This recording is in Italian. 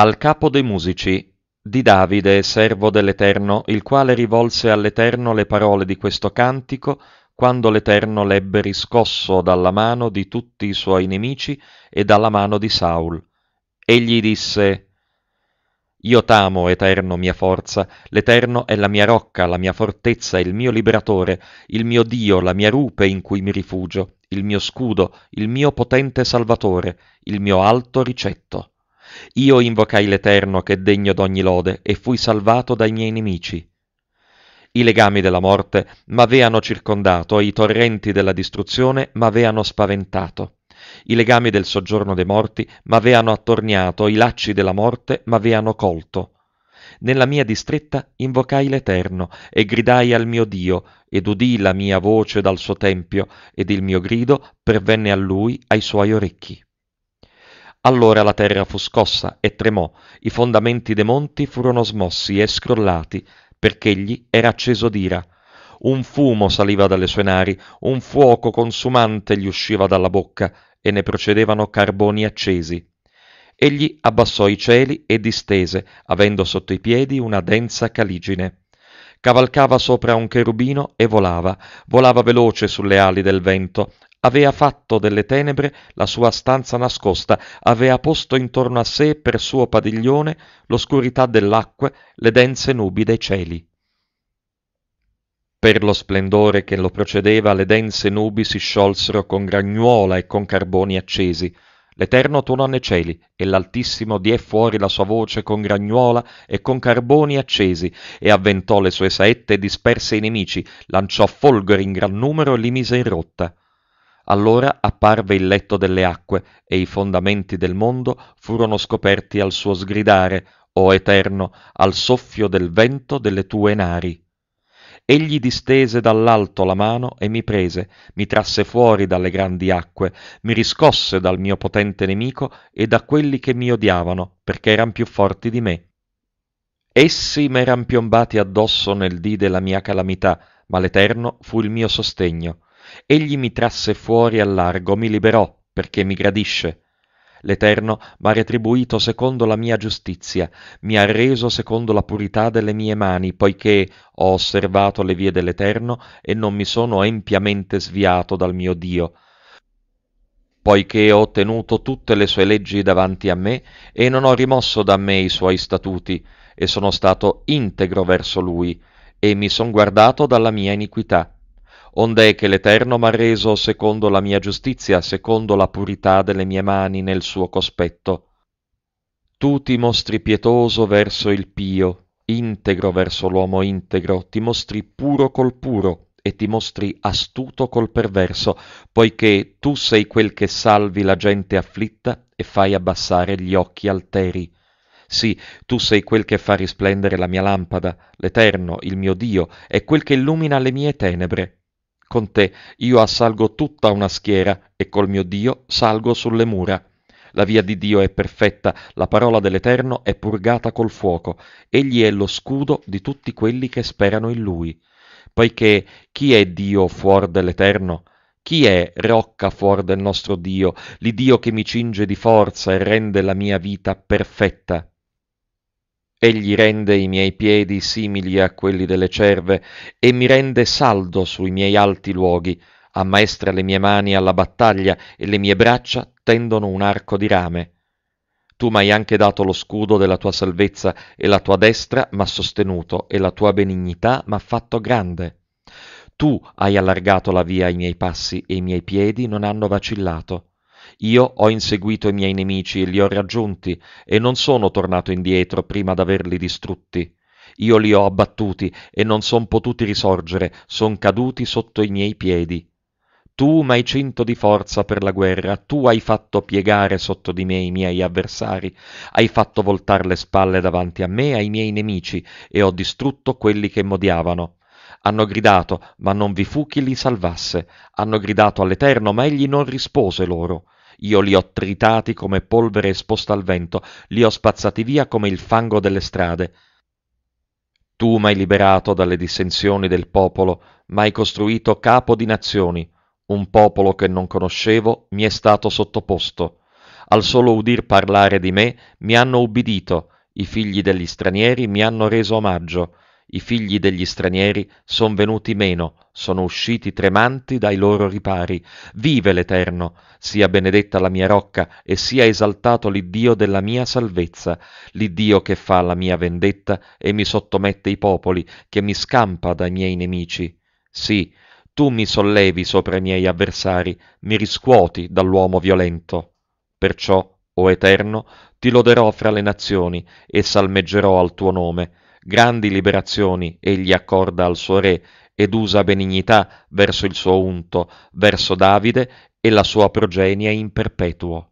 Al capo dei musici di Davide servo dell'Eterno, il quale rivolse all'Eterno le parole di questo cantico quando l'Eterno l'ebbe riscosso dalla mano di tutti i suoi nemici e dalla mano di Saul. Egli disse Io t'amo, Eterno, mia forza, l'Eterno è la mia rocca, la mia fortezza, il mio liberatore, il mio Dio, la mia rupe in cui mi rifugio, il mio scudo, il mio potente salvatore, il mio alto ricetto. Io invocai l'Eterno che è degno d'ogni lode e fui salvato dai miei nemici. I legami della morte m'aveano circondato i torrenti della distruzione m'aveano spaventato. I legami del soggiorno dei morti m'aveano attorniato, i lacci della morte m'aveano colto. Nella mia distretta invocai l'Eterno e gridai al mio Dio, ed udì la mia voce dal suo tempio, ed il mio grido pervenne a lui ai suoi orecchi. Allora la terra fu scossa e tremò, i fondamenti dei monti furono smossi e scrollati, perché egli era acceso d'ira. Un fumo saliva dalle sue nari, un fuoco consumante gli usciva dalla bocca, e ne procedevano carboni accesi. Egli abbassò i cieli e distese, avendo sotto i piedi una densa caligine. Cavalcava sopra un cherubino e volava, volava veloce sulle ali del vento, avea fatto delle tenebre la sua stanza nascosta, avea posto intorno a sé per suo padiglione l'oscurità dell'acqua, le dense nubi dei cieli. Per lo splendore che lo procedeva le dense nubi si sciolsero con gragnuola e con carboni accesi. L'Eterno tuonò nei cieli, e l'Altissimo diè fuori la sua voce con gragnuola e con carboni accesi, e avventò le sue saette e disperse i nemici, lanciò folgori in gran numero e li mise in rotta. Allora apparve il letto delle acque e i fondamenti del mondo furono scoperti al suo sgridare, o Eterno, al soffio del vento delle tue nari. Egli distese dall'alto la mano e mi prese, mi trasse fuori dalle grandi acque, mi riscosse dal mio potente nemico e da quelli che mi odiavano, perché eran più forti di me. Essi m'eran piombati addosso nel dì della mia calamità, ma l'Eterno fu il mio sostegno egli mi trasse fuori al largo, mi liberò, perché mi gradisce. L'Eterno m'ha retribuito secondo la mia giustizia, mi ha reso secondo la purità delle mie mani, poiché ho osservato le vie dell'Eterno e non mi sono empiamente sviato dal mio Dio. Poiché ho tenuto tutte le sue leggi davanti a me e non ho rimosso da me i suoi statuti, e sono stato integro verso lui, e mi son guardato dalla mia iniquità onde che l'Eterno m'ha reso secondo la mia giustizia, secondo la purità delle mie mani nel suo cospetto. Tu ti mostri pietoso verso il pio, integro verso l'uomo integro, ti mostri puro col puro e ti mostri astuto col perverso, poiché tu sei quel che salvi la gente afflitta e fai abbassare gli occhi alteri. Sì, tu sei quel che fa risplendere la mia lampada, l'Eterno, il mio Dio, è quel che illumina le mie tenebre. Con te io assalgo tutta una schiera e col mio Dio salgo sulle mura. La via di Dio è perfetta, la parola dell'Eterno è purgata col fuoco, egli è lo scudo di tutti quelli che sperano in lui. Poiché chi è Dio fuori dell'Eterno? Chi è rocca fuori del nostro Dio, l'Iddio che mi cinge di forza e rende la mia vita perfetta? Egli rende i miei piedi simili a quelli delle cerve e mi rende saldo sui miei alti luoghi, ammaestra le mie mani alla battaglia e le mie braccia tendono un arco di rame. Tu m'hai anche dato lo scudo della tua salvezza e la tua destra m'ha sostenuto e la tua benignità m'ha fatto grande. Tu hai allargato la via ai miei passi e i miei piedi non hanno vacillato. Io ho inseguito i miei nemici e li ho raggiunti, e non sono tornato indietro prima d'averli distrutti. Io li ho abbattuti e non son potuti risorgere, son caduti sotto i miei piedi. Tu m'hai cinto di forza per la guerra, tu hai fatto piegare sotto di me i miei avversari, hai fatto voltar le spalle davanti a me ai miei nemici e ho distrutto quelli che m'odiavano. Hanno gridato, ma non vi fu chi li salvasse. Hanno gridato all'Eterno, ma egli non rispose loro. Io li ho tritati come polvere esposta al vento, li ho spazzati via come il fango delle strade. Tu m'hai liberato dalle dissensioni del popolo, m'hai costruito capo di nazioni. Un popolo che non conoscevo mi è stato sottoposto. Al solo udir parlare di me mi hanno ubbidito, i figli degli stranieri mi hanno reso omaggio i figli degli stranieri son venuti meno, sono usciti tremanti dai loro ripari. Vive l'Eterno, sia benedetta la mia rocca e sia esaltato l'Iddio della mia salvezza, l'Iddio che fa la mia vendetta e mi sottomette i popoli, che mi scampa dai miei nemici. Sì, tu mi sollevi sopra i miei avversari, mi riscuoti dall'uomo violento. Perciò, o Eterno, ti loderò fra le nazioni e salmeggerò al tuo nome grandi liberazioni egli accorda al suo re ed usa benignità verso il suo unto, verso Davide e la sua progenie in perpetuo.